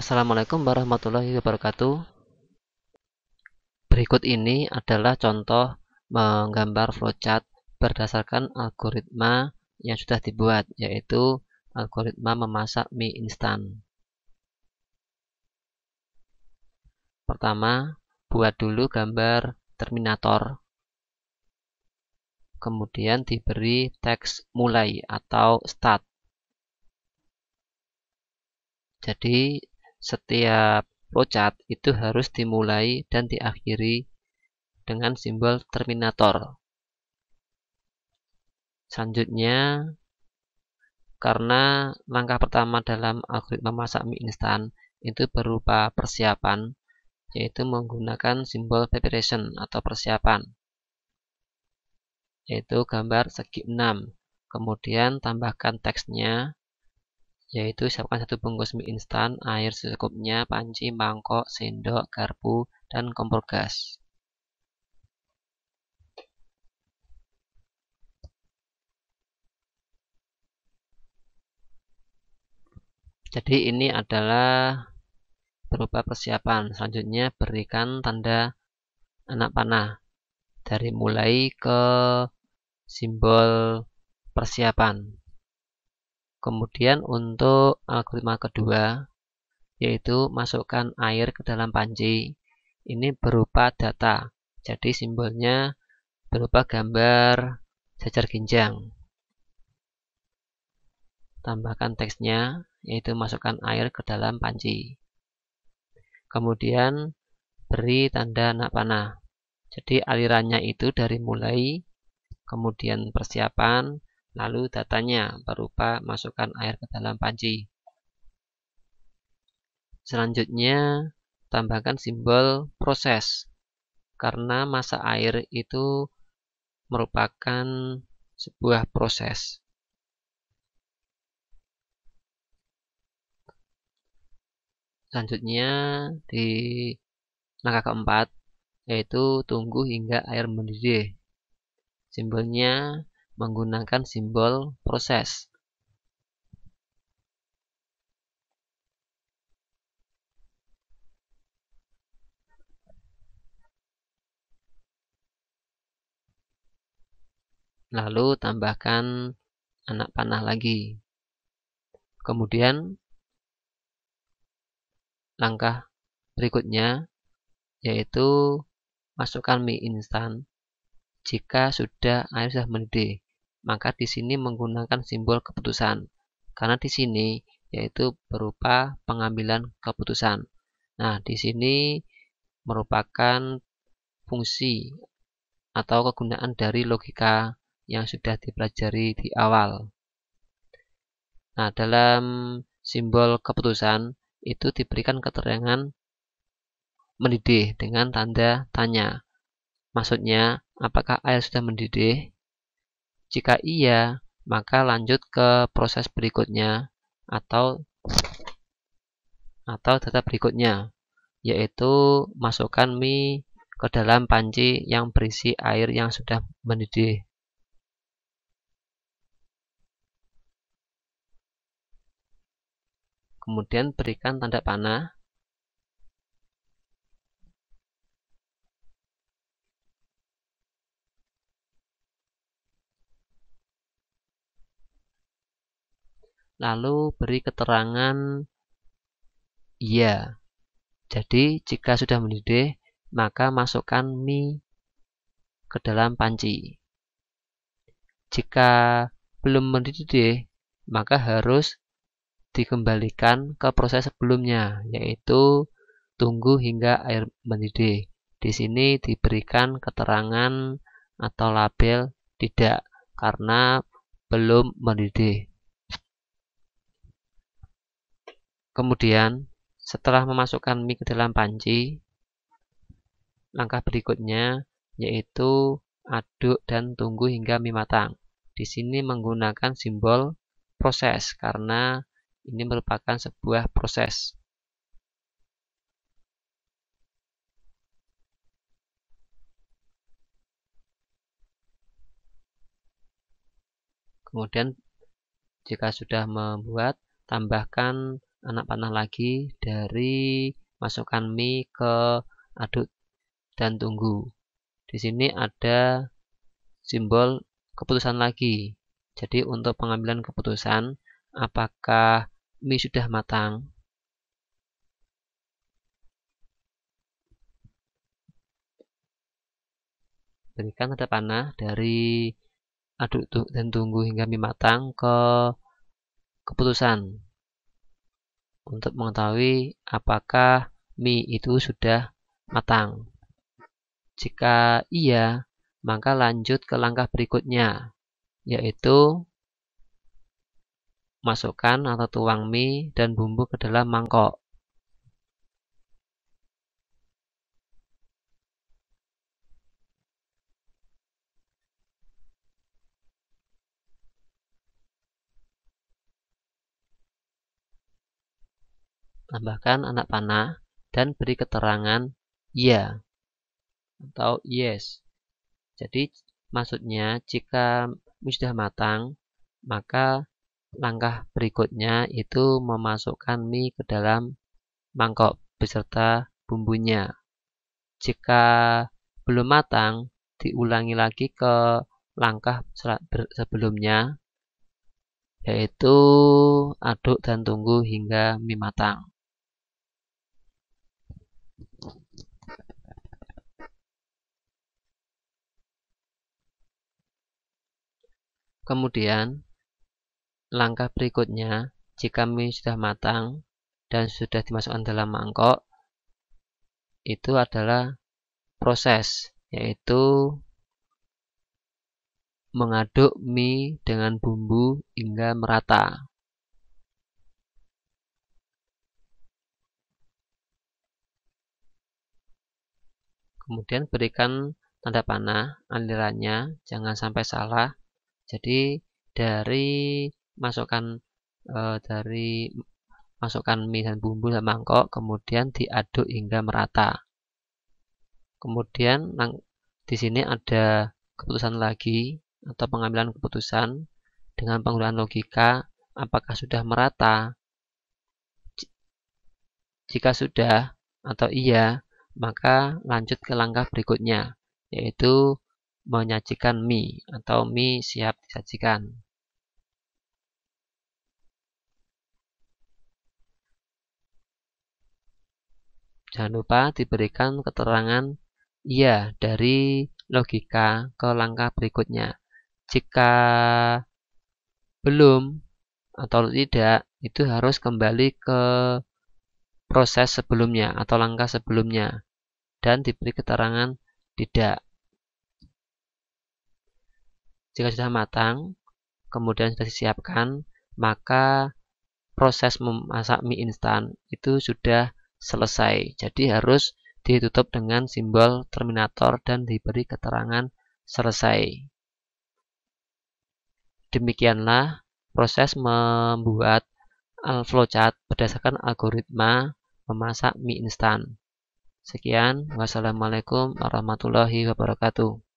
Assalamualaikum warahmatullahi wabarakatuh. Berikut ini adalah contoh menggambar flowchart berdasarkan algoritma yang sudah dibuat, yaitu algoritma memasak mie instan. Pertama, buat dulu gambar terminator. Kemudian diberi teks mulai atau start. Jadi setiap flowchart itu harus dimulai dan diakhiri dengan simbol terminator. Selanjutnya, karena langkah pertama dalam algoritma masak mie instan itu berupa persiapan, yaitu menggunakan simbol preparation atau persiapan, yaitu gambar segi 6. Kemudian tambahkan teksnya yaitu siapkan satu bungkus mie instan, air secukupnya, panci, mangkok, sendok, garpu, dan kompor gas. Jadi ini adalah berupa persiapan. Selanjutnya berikan tanda anak panah dari mulai ke simbol persiapan. Kemudian untuk algoritma eh, kedua yaitu masukkan air ke dalam panci. Ini berupa data. Jadi simbolnya berupa gambar jajar ginjang. Tambahkan teksnya yaitu masukkan air ke dalam panci. Kemudian beri tanda anak panah. Jadi alirannya itu dari mulai kemudian persiapan Lalu datanya berupa masukkan air ke dalam panci. Selanjutnya, tambahkan simbol proses. Karena masa air itu merupakan sebuah proses. Selanjutnya, di langkah keempat, yaitu tunggu hingga air mendidih. Simbolnya menggunakan simbol proses. Lalu tambahkan anak panah lagi. Kemudian langkah berikutnya yaitu masukkan mie instan jika sudah air sudah mendidih maka di sini menggunakan simbol keputusan. Karena di sini yaitu berupa pengambilan keputusan. Nah, di sini merupakan fungsi atau kegunaan dari logika yang sudah dipelajari di awal. Nah, dalam simbol keputusan itu diberikan keterangan mendidih dengan tanda tanya. Maksudnya, apakah air sudah mendidih? Jika iya, maka lanjut ke proses berikutnya atau atau data berikutnya, yaitu masukkan mie ke dalam panci yang berisi air yang sudah mendidih. Kemudian berikan tanda panah lalu beri keterangan iya. Jadi, jika sudah mendidih, maka masukkan mie ke dalam panci. Jika belum mendidih, maka harus dikembalikan ke proses sebelumnya, yaitu tunggu hingga air mendidih. Di sini diberikan keterangan atau label tidak karena belum mendidih. Kemudian, setelah memasukkan mie ke dalam panci, langkah berikutnya yaitu aduk dan tunggu hingga mie matang. Di sini menggunakan simbol proses karena ini merupakan sebuah proses. Kemudian jika sudah membuat, tambahkan anak panah lagi dari masukkan mie ke aduk dan tunggu. Di sini ada simbol keputusan lagi. Jadi untuk pengambilan keputusan apakah mie sudah matang. Berikan ada panah dari aduk dan tunggu hingga mie matang ke keputusan untuk mengetahui apakah mie itu sudah matang. Jika iya, maka lanjut ke langkah berikutnya, yaitu masukkan atau tuang mie dan bumbu ke dalam mangkok. tambahkan anak panah, dan beri keterangan ya atau yes. Jadi maksudnya jika sudah matang, maka langkah berikutnya itu memasukkan mie ke dalam mangkok beserta bumbunya. Jika belum matang, diulangi lagi ke langkah sebelumnya, yaitu aduk dan tunggu hingga mie matang. Kemudian, langkah berikutnya, jika mie sudah matang dan sudah dimasukkan dalam mangkok, itu adalah proses, yaitu mengaduk mie dengan bumbu hingga merata. Kemudian berikan tanda panah alirannya, jangan sampai salah jadi dari masukkan e, dari masukkan mie dan bumbu dan mangkok, kemudian diaduk hingga merata. Kemudian di sini ada keputusan lagi atau pengambilan keputusan dengan penggunaan logika apakah sudah merata. Jika sudah atau iya, maka lanjut ke langkah berikutnya, yaitu menyajikan mie atau mie siap disajikan. Jangan lupa diberikan keterangan iya dari logika ke langkah berikutnya. Jika belum atau tidak, itu harus kembali ke proses sebelumnya atau langkah sebelumnya dan diberi keterangan tidak. Jika sudah matang, kemudian sudah disiapkan, maka proses memasak mie instan itu sudah selesai. Jadi harus ditutup dengan simbol terminator dan diberi keterangan selesai. Demikianlah proses membuat flowchart berdasarkan algoritma memasak mie instan. Sekian, wassalamualaikum warahmatullahi wabarakatuh.